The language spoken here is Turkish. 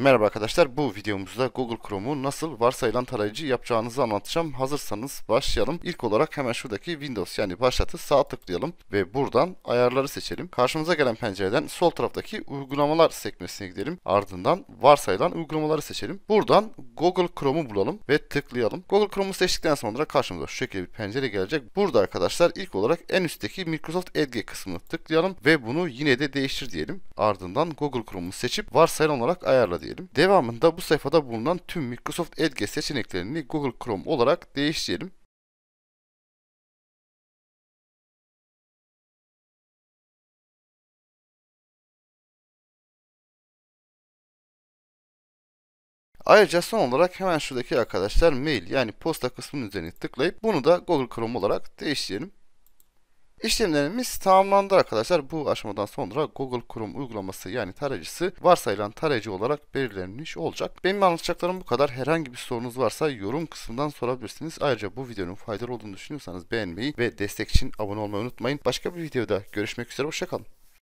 Merhaba arkadaşlar, bu videomuzda Google Chrome'u nasıl varsayılan tarayıcı yapacağınızı anlatacağım. Hazırsanız başlayalım. İlk olarak hemen şuradaki Windows yani başlatı sağ tıklayalım ve buradan ayarları seçelim. Karşımıza gelen pencereden sol taraftaki uygulamalar sekmesine gidelim. Ardından varsayılan uygulamaları seçelim. Buradan Google Chrome'u bulalım ve tıklayalım. Google Chrome'u seçtikten sonra karşımıza şu şekilde bir pencere gelecek. Burada arkadaşlar ilk olarak en üstteki Microsoft Edge kısmını tıklayalım ve bunu yine de değiştir diyelim. Ardından Google Chrome'u seçip varsayılan olarak ayarla diyelim diyelim. Devamında bu sayfada bulunan tüm Microsoft Edge seçeneklerini Google Chrome olarak değiştirelim. Ayrıca son olarak hemen şuradaki arkadaşlar mail yani posta kısmının üzerine tıklayıp bunu da Google Chrome olarak değiştirelim. İşlemlerimiz tamamlandı arkadaşlar. Bu aşamadan sonra Google Chrome uygulaması yani tarayıcısı varsayılan tarayıcı olarak belirlenmiş olacak. Benim anlatacaklarım bu kadar. Herhangi bir sorunuz varsa yorum kısmından sorabilirsiniz. Ayrıca bu videonun faydalı olduğunu düşünüyorsanız beğenmeyi ve destek için abone olmayı unutmayın. Başka bir videoda görüşmek üzere. Hoşçakalın.